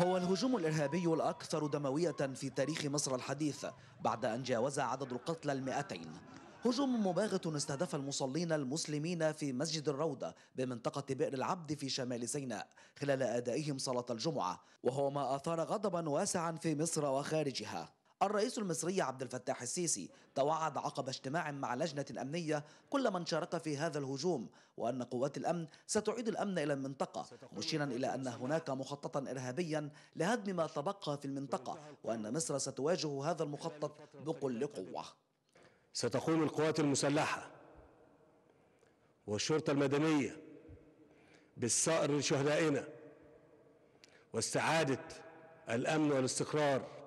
هو الهجوم الإرهابي الأكثر دموية في تاريخ مصر الحديث بعد أن جاوز عدد القتلى المئتين هجوم مباغت استهدف المصلين المسلمين في مسجد الروضة بمنطقة بئر العبد في شمال سيناء خلال أدائهم صلاة الجمعة وهو ما أثار غضبا واسعا في مصر وخارجها الرئيس المصري عبد الفتاح السيسي توعد عقب اجتماع مع لجنة أمنية كل من شارك في هذا الهجوم وأن قوات الأمن ستعيد الأمن إلى المنطقة مشيرا إلى أن هناك مخططا إرهابيا لهدم ما تبقى في المنطقة وأن مصر ستواجه هذا المخطط بكل قوة ستقوم القوات المسلحة والشرطة المدنية بالثأر لشهدائنا واستعادة الأمن والاستقرار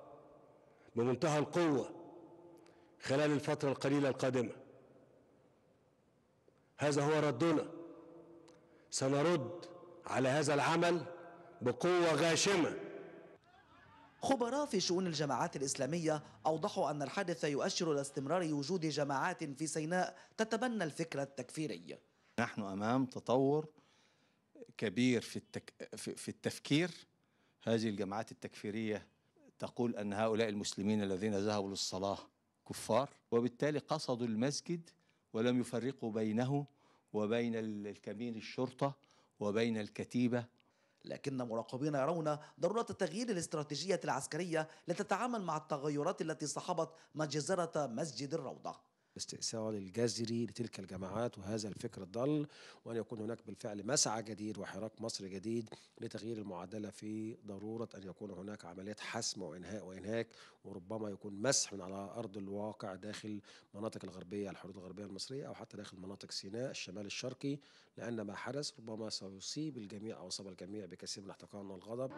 بمنتهى القوة خلال الفترة القليلة القادمة هذا هو ردنا سنرد على هذا العمل بقوة غاشمة خبراء في شؤون الجماعات الإسلامية أوضحوا أن الحادث يؤشر إلى استمرار وجود جماعات في سيناء تتبنى الفكرة التكفيرية نحن أمام تطور كبير في, التك... في التفكير هذه الجماعات التكفيرية تقول أن هؤلاء المسلمين الذين ذهبوا للصلاة كفار وبالتالي قصدوا المسجد ولم يفرقوا بينه وبين الكمين الشرطة وبين الكتيبة لكن مراقبين يرون ضرورة تغيير الاستراتيجية العسكرية لتتعامل مع التغيرات التي صاحبت مجزرة مسجد الروضة الاستئصال الجذري لتلك الجماعات وهذا الفكر الضل وأن يكون هناك بالفعل مسعى جديد وحراك مصري جديد لتغيير المعادلة في ضرورة أن يكون هناك عمليات حسم وإنهاء وإنهاك وربما يكون مسح من على أرض الواقع داخل مناطق الغربية الحدود الغربية المصرية أو حتى داخل مناطق سيناء الشمال الشرقي لأن ما حدث ربما سيصيب الجميع أو أصاب الجميع بكثير من احتقان والغضب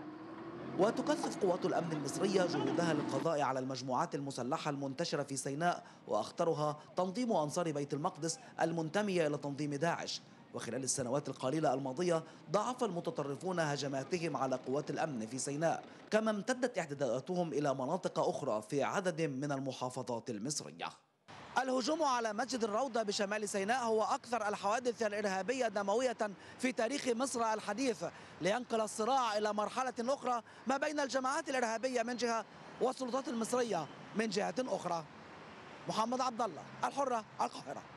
وتكثف قوات الأمن المصرية جهودها للقضاء على المجموعات المسلحة المنتشرة في سيناء وأخطرها تنظيم أنصار بيت المقدس المنتمية إلى تنظيم داعش وخلال السنوات القليلة الماضية ضعف المتطرفون هجماتهم على قوات الأمن في سيناء كما امتدت اعتداءاتهم إلى مناطق أخرى في عدد من المحافظات المصرية الهجوم على مسجد الروضة بشمال سيناء هو أكثر الحوادث الإرهابية دموية في تاريخ مصر الحديث لينقل الصراع إلى مرحلة أخرى ما بين الجماعات الإرهابية من جهة والسلطات المصرية من جهة أخرى محمد عبد الله الحرة القاهرة